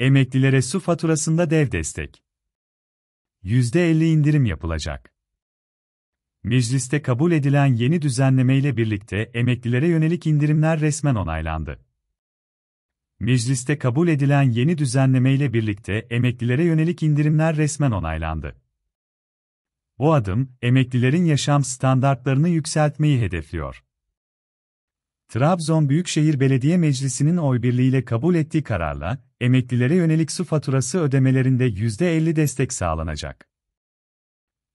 Emeklilere su faturasında dev destek. %50 indirim yapılacak. Mecliste kabul edilen yeni düzenlemeyle birlikte emeklilere yönelik indirimler resmen onaylandı. Mecliste kabul edilen yeni düzenlemeyle birlikte emeklilere yönelik indirimler resmen onaylandı. Bu adım, emeklilerin yaşam standartlarını yükseltmeyi hedefliyor. Trabzon Büyükşehir Belediye Meclisi'nin oy birliğiyle kabul ettiği kararla, emeklilere yönelik su faturası ödemelerinde %50 destek sağlanacak.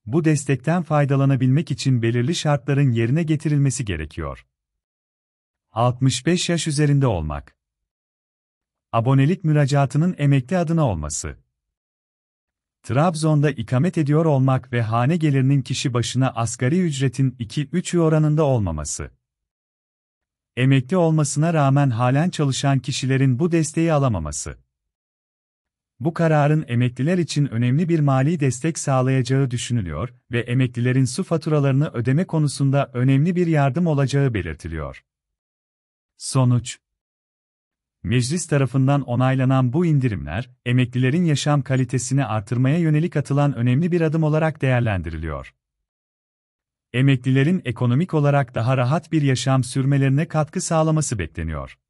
Bu destekten faydalanabilmek için belirli şartların yerine getirilmesi gerekiyor. 65 yaş üzerinde olmak. Abonelik müracaatının emekli adına olması. Trabzon'da ikamet ediyor olmak ve hane gelirinin kişi başına asgari ücretin 2-3 oranında olmaması. Emekli olmasına rağmen halen çalışan kişilerin bu desteği alamaması. Bu kararın emekliler için önemli bir mali destek sağlayacağı düşünülüyor ve emeklilerin su faturalarını ödeme konusunda önemli bir yardım olacağı belirtiliyor. Sonuç Meclis tarafından onaylanan bu indirimler, emeklilerin yaşam kalitesini artırmaya yönelik atılan önemli bir adım olarak değerlendiriliyor emeklilerin ekonomik olarak daha rahat bir yaşam sürmelerine katkı sağlaması bekleniyor.